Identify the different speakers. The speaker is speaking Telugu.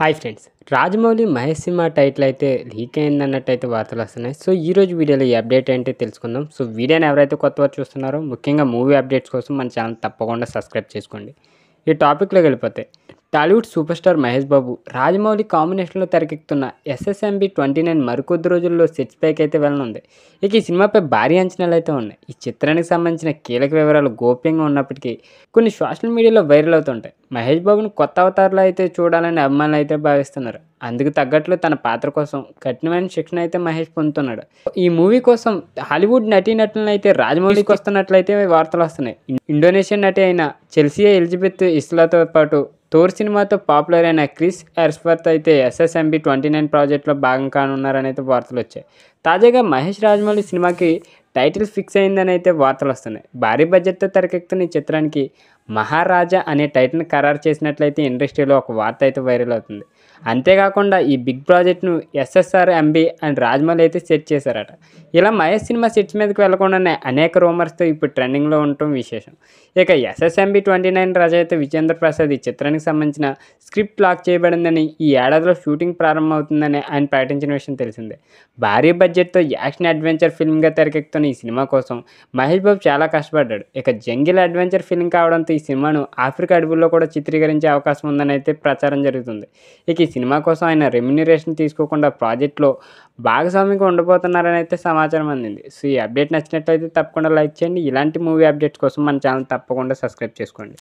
Speaker 1: hi friends
Speaker 2: Rajamouli Mahesh cinema title అయితే లీక్ అయింది అయితే వార్తలు వస్తున్నాయి సో ఈ రోజు వీడియోలో ఈ అప్డేట్ ఏంటో తెలుసుకుందాం సో వీడియోని ఎవరైతే కొత్త వారు చూస్తున్నారో ముఖ్యంగా మూవీ అప్డేట్స్ కోసం మన ఛానల్ తప్పకుండా సబ్స్క్రైబ్ చేసుకోండి ఈ టాపిక్లో వెళ్ళిపోతే Tollywood super star Mahesh Babu Rajamouli కాంబినేషన్లో తెరకెక్కుతున్న ఎస్ఎస్ఎంబి ట్వంటీ నైన్ మరికొద్ది రోజుల్లో సెట్స్ పైకి అయితే వెళ్ళనుంది ఇక ఈ సినిమాపై భారీ అంచనాలు అయితే ఉన్నాయి ఈ చిత్రానికి సంబంధించిన కీలక వివరాలు గోప్యంగా ఉన్నప్పటికీ కొన్ని సోషల్ మీడియాలో వైరల్ అవుతుంటాయి మహేష్ బాబును కొత్త అవతారాలు అయితే చూడాలని అభిమానులు అయితే భావిస్తున్నారు అందుకు తగ్గట్లు తన పాత్ర కోసం కఠినమైన శిక్షణ అయితే మహేష్ పొందుతున్నాడు ఈ మూవీ కోసం హాలీవుడ్ నటీనటులను అయితే రాజమౌళికి వస్తున్నట్లయితే వార్తలు వస్తున్నాయి ఇండోనేషియన్ నటి అయిన చెల్సియా ఎలిజబెత్ ఇస్లాతో పాటు తోర్ సినిమాతో పాపులర్ అయిన క్రిస్ ఎర్స్వర్త్ అయితే ఎస్ఎస్ఎంబి ట్వంటీ నైన్ ప్రాజెక్ట్లో భాగం కానున్నారని అయితే వార్తలు వచ్చాయి తాజాగా మహేష్ రాజమౌళి సినిమాకి టైటిల్ ఫిక్స్ అయిందని అయితే వార్తలు వస్తున్నాయి భారీ బడ్జెట్తో తెరకెక్కుతున్న ఈ చిత్రానికి మహారాజా అనే టైటిల్ ఖరారు చేసినట్లయితే ఇండస్ట్రీలో ఒక వార్త అయితే వైరల్ అవుతుంది అంతేకాకుండా ఈ బిగ్ ప్రాజెక్ట్ను ఎస్ఎస్ఆర్ ఎంబీ అండ్ రాజమౌళి అయితే సెట్ చేశారట ఇలా మహేష్ సినిమా సెట్స్ మీదకి వెళ్లకుండానే అనేక రూమర్స్తో ఇప్పుడు ట్రెండింగ్లో ఉండటం విశేషం ఇక ఎస్ఎస్ఎంబీ ట్వంటీ నైన్ రచయిత విజేంద్ర ప్రసాద్ ఈ చిత్రానికి సంబంధించిన స్క్రిప్ట్ లాక్ చేయబడిందని ఈ ఏడాదిలో షూటింగ్ ప్రారంభమవుతుందని ఆయన ప్రకటించిన విషయం తెలిసిందే భారీ బడ్జెట్తో యాక్షన్ అడ్వెంచర్ ఫిల్మ్గా తెరకెక్కుతున్న ఈ సినిమా కోసం మహేష్ బాబు చాలా కష్టపడ్డాడు ఇక జంగిల్ అడ్వెంచర్ ఫిల్మ్ కావడంతో ఈ సినిమాను ఆఫ్రికా అడవుల్లో కూడా చిత్రీకరించే అవకాశం ఉందని అయితే ప్రచారం జరుగుతుంది ఇక ఈ సినిమా కోసం ఆయన రెమ్యునరేషన్ తీసుకోకుండా ప్రాజెక్ట్లో భాగస్వామిగా ఉండబోతున్నారని అయితే సమాచారం అందింది సో ఈ అప్డేట్ నచ్చినట్లయితే తప్పకుండా లైక్ చేయండి ఇలాంటి మూవీ అప్డేట్స్ కోసం మన ఛానల్ తప్పకుండా సబ్స్క్రైబ్ చేసుకోండి